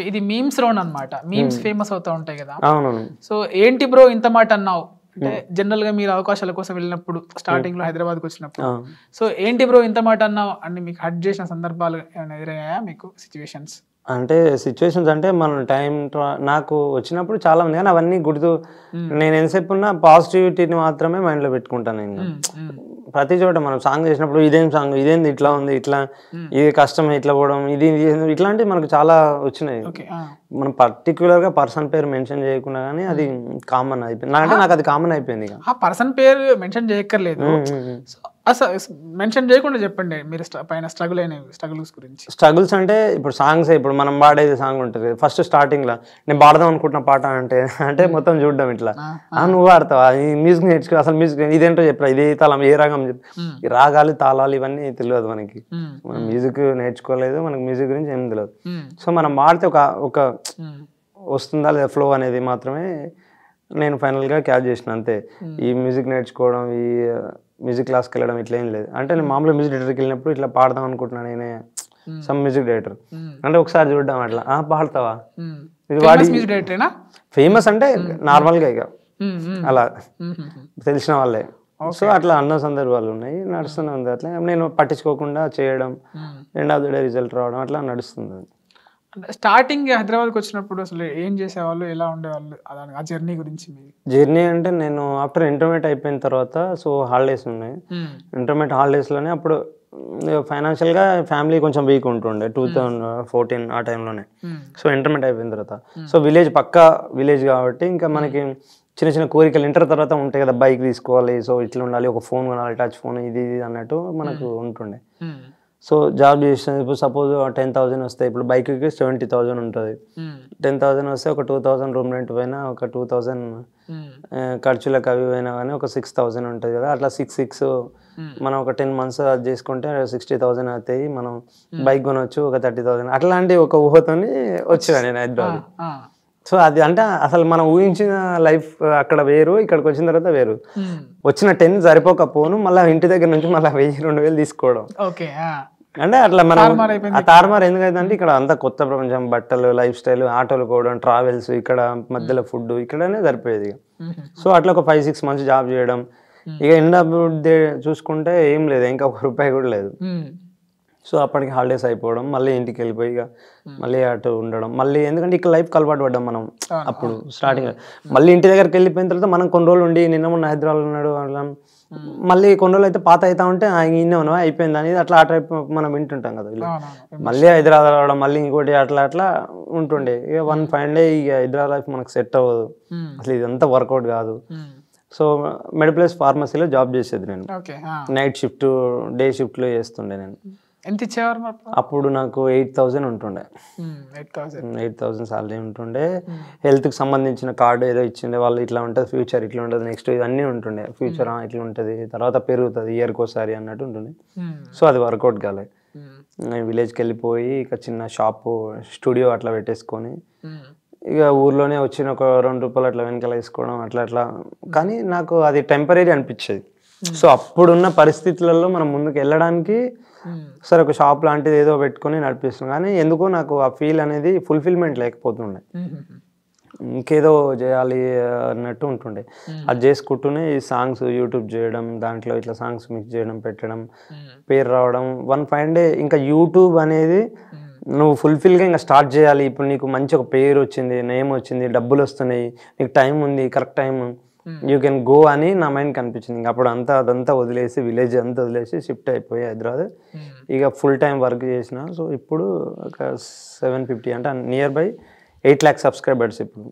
Okay ఇది memes round అనమాట memes famous అవుతా ఉంటాయి కదా అవును సో ఏంటి బ్రో ఇంత మాట అన్నావు అంటే జనరల్ hmm. గా మీరు అవకాశాల కోసం వెళ్ళినప్పుడు స్టార్టింగ్ hmm. లో హైదరాబాద్ కు వచ్చినప్పుడు సో ఏంటి బ్రో ఇంత మాట అన్నావు అని మీకు హట్ చేసిన సందర్భాలు ఏమైనా ఎదురయ్యాయా మీకు సిచ్యువేషన్స్ అంటే సిచ్యువేషన్స్ అంటే మనం టైం నాకు వచ్చినప్పుడు చాలా ఉంది కానీ అవన్నీ గుర్తు hmm. నేను ఎంతసేపు ఉన్న పాజిటివిటీని మాత్రమే మైండ్లో పెట్టుకుంటాను నేను ప్రతి చోట మనం సాంగ్ చేసినప్పుడు ఇదేం సాంగ్ ఇదేంది ఇట్లా ఉంది ఇట్లా ఇది కష్టం ఇట్లా పోవడం ఇది ఇట్లాంటివి మనకు చాలా వచ్చినాయి మనం పర్టికులర్ గా పర్సన్ పేరు మెన్షన్ చేయకుండా కానీ అది కామన్ అయిపోయింది అంటే నాకు అది కామన్ అయిపోయింది పర్సన్ పేరు మెన్షన్ చేయక్కర్లేదు మెన్షన్ చేయకుండా చెప్పండి మీరు పైన స్ట్రగుల్ అయిన స్ట్రగుల్స్ గురించి స్ట్రగుల్స్ అంటే ఇప్పుడు సాంగ్స్ ఇప్పుడు మనం పాడేది సాంగ్ ఉంటుంది ఫస్ట్ స్టార్టింగ్ లో నేను పాడదాం అనుకుంటున్న పాట అంటే అంటే hmm. మొత్తం చూడడం ఇట్లా నువ్వు పాడతావా మ్యూజిక్ నేర్చుకో అసలు మ్యూజిక్ ఇదేంటో చెప్పరా ఇది తాళం ఏ రాగం చెప్పి hmm. రాగాలు తాళాలు ఇవన్నీ తెలియదు మనకి hmm. మనం మ్యూజిక్ నేర్చుకోలేదు మనకి మ్యూజిక్ గురించి ఏం తెలియదు సో మనం పాడితే ఒక ఒక వస్తుందా లేదా ఫ్లో అనేది మాత్రమే నేను ఫైనల్గా క్యాచ్ చేసిన అంతే ఈ మ్యూజిక్ నేర్చుకోవడం ఈ మ్యూజిక్ క్లాస్కి వెళ్ళడం ఇట్లా ఏం లేదు అంటే నేను మామూలుగా మ్యూజిక్ డైరెక్టర్కి వెళ్ళినప్పుడు ఇట్లా పాడదాం అనుకుంటున్నాను నేనే సమ్ మ్యూజిక్ డైరెక్టర్ అంటే ఒకసారి చూడడం అట్లా పాడతావా ఇది వాడి ఫేమస్ అంటే నార్మల్గా ఇక అలా తెలిసిన వాళ్ళే సో అట్లా అన్న సందర్భాలు ఉన్నాయి నడుస్తుంది అట్లా నేను పట్టించుకోకుండా చేయడం రెండవది డే రిజల్ట్ రావడం అట్లా నడుస్తుంది స్టార్టింగ్ హైదరాబాద్కి వచ్చినప్పుడు అసలు ఏం చేసేవాళ్ళు ఎలా ఉండేవాళ్ళు ఆ జర్నీ గురించి జర్నీ అంటే నేను ఆఫ్టర్ ఇంటర్మీడియట్ అయిపోయిన తర్వాత సో హాలిడేస్ ఉన్నాయి ఇంటర్మీడియట్ హాలిడేస్లోనే అప్పుడు ఫైనాన్షియల్గా ఫ్యామిలీ కొంచెం వీక్ ఉంటుండే టూ థౌజండ్ ఫోర్టీన్ ఆ టైంలోనే సో ఇంటర్మీడియట్ అయిపోయిన తర్వాత సో విలేజ్ పక్క విలేజ్ కాబట్టి ఇంకా మనకి చిన్న చిన్న కోరికలు ఇంటర్ తర్వాత ఉంటాయి కదా బైక్ తీసుకోవాలి సో ఇట్లా ఉండాలి ఒక ఫోన్ కొనాలి టచ్ ఫోన్ ఇది ఇది అన్నట్టు మనకు ఉంటుండే సో జాబ్ చేసిన ఇప్పుడు సపోజ్ టెన్ థౌసండ్ వస్తాయి ఇప్పుడు బైక్కి సెవెంటీ థౌసండ్ ఉంటుంది టెన్ థౌసండ్ వస్తే ఒక టూ థౌసండ్ రూమ్ రెంట్ పైన ఒక టూ థౌసండ్ ఖర్చులకు అవి పోయినా కానీ ఒక సిక్స్ థౌసండ్ ఉంటుంది కదా అట్లా సిక్స్ సిక్స్ మనం ఒక టెన్ మంత్స్ అది చేసుకుంటే సిక్స్టీ థౌసండ్ అవుతాయి మనం బైక్ కొనవచ్చు ఒక థర్టీ థౌసండ్ అట్లాంటి ఒక ఊహతోని వచ్చాను నేను హైదరాబాద్ సో అది అంటే అసలు మనం ఊహించిన లైఫ్ అక్కడ వేరు ఇక్కడికి వచ్చిన తర్వాత వేరు వచ్చిన టెన్ సరిపోక పోను మళ్ళీ ఇంటి దగ్గర నుంచి మళ్ళీ వెయ్యి రెండు వేలు తీసుకోవడం ఓకే అంటే అట్లా మనం తారుమారు ఎందుకైతే అయిందంటే ఇక్కడ అంత కొత్త ప్రపంచం బట్టలు లైఫ్ స్టైల్ ఆటోలు కోవడం ట్రావెల్స్ ఇక్కడ మధ్యలో ఫుడ్ ఇక్కడనే సరిపోయేది సో అట్లా ఒక ఫైవ్ సిక్స్ మంత్స్ జాబ్ చేయడం ఇక ఎండ్ చూసుకుంటే ఏం లేదు ఇంకా ఒక రూపాయి కూడా లేదు సో అప్పటికి హాలిడేస్ అయిపోవడం మళ్ళీ ఇంటికి వెళ్ళిపోయి ఇక మళ్ళీ అటు ఉండడం మళ్ళీ ఎందుకంటే ఇక్కడ లైఫ్ అలవాటు పడ్డాం మనం అప్పుడు స్టార్టింగ్ మళ్ళీ ఇంటి దగ్గరికి వెళ్ళిపోయిన తర్వాత మనం కొన్ని రోజులు ఉండి నిన్న మొన్న హైదరాబాద్ ఉన్నాడు అలా మళ్ళీ కొన్ని రోజులు అయితే పాత అవుతా ఉంటే ఇన్నే ఉన్నా అయిపోయింది అనేది అట్లా ఆ టైప్ మనం వింటుంటాం కదా ఇలా మళ్ళీ హైదరాబాద్ రావడం మళ్ళీ ఇంకోటి అట్లా అట్లా ఉంటుండే ఇక వన్ ఫైవ్ డే ఇక హైదరాబాద్ లైఫ్ మనకు సెట్ అవ్వదు అసలు ఇదంతా వర్కౌట్ కాదు సో మెడిప్లస్ ఫార్మసీలో జాబ్ చేసేది నేను నైట్ షిఫ్ట్ డే షిఫ్ట్లో చేస్తుండే నేను ఎంత ఇచ్చేవారు అప్పుడు నాకు ఎయిట్ థౌసండ్ ఉంటుండే ఎయిట్ ఎయిట్ థౌసండ్ సాలరీ ఉంటుండే హెల్త్కి సంబంధించిన కార్డు ఏదో ఇచ్చిండే వాళ్ళు ఇట్లా ఉంటుంది ఫ్యూచర్ ఇట్లా ఉంటుంది నెక్స్ట్ ఇవన్నీ ఉంటుండే ఫ్యూచర్ ఇట్లా ఉంటుంది తర్వాత పెరుగుతుంది ఇయర్కి ఒకసారి అన్నట్టు ఉంటుండే సో అది వర్కౌట్ కాలే విలేజ్కి వెళ్ళిపోయి ఇక చిన్న షాపు స్టూడియో అట్లా పెట్టేసుకొని ఇక ఊర్లోనే వచ్చిన ఒక రెండు రూపాయలు అట్లా వెనకాల వేసుకోవడం అట్లా అట్లా కానీ నాకు అది టెంపరీ అనిపించేది సో అప్పుడున్న పరిస్థితులలో మనం ముందుకు వెళ్ళడానికి hmm. సరే ఒక షాప్ లాంటిది ఏదో పెట్టుకొని నడిపిస్తున్నాం కానీ ఎందుకో నాకు ఆ ఫీల్ అనేది ఫుల్ఫిల్మెంట్ లేకపోతుండే hmm. ఇంకేదో చేయాలి అన్నట్టు ఉంటుండే hmm. అది చేసుకుంటూనే ఈ సాంగ్స్ యూట్యూబ్ చేయడం దాంట్లో ఇట్లా సాంగ్స్ మిక్స్ చేయడం పెట్టడం పేరు రావడం వన్ ఫైవ్ డే ఇంకా యూట్యూబ్ అనేది నువ్వు ఫుల్ఫిల్గా ఇంకా స్టార్ట్ చేయాలి ఇప్పుడు నీకు మంచి ఒక పేరు వచ్చింది నేమ్ వచ్చింది డబ్బులు వస్తున్నాయి నీకు టైం ఉంది correct time you can go అని నా మైండ్ కనిపించింది ఇంకా అప్పుడు అంతా అదంతా వదిలేసి విలేజ్ అంతా వదిలేసి షిఫ్ట్ అయిపోయి హైదరాబాద్ hmm. ఇక ఫుల్ టైం వర్క్ చేసిన సో ఇప్పుడు ఒక సెవెన్ ఫిఫ్టీ అంటే near by eight lakh subscribers ఇప్పుడు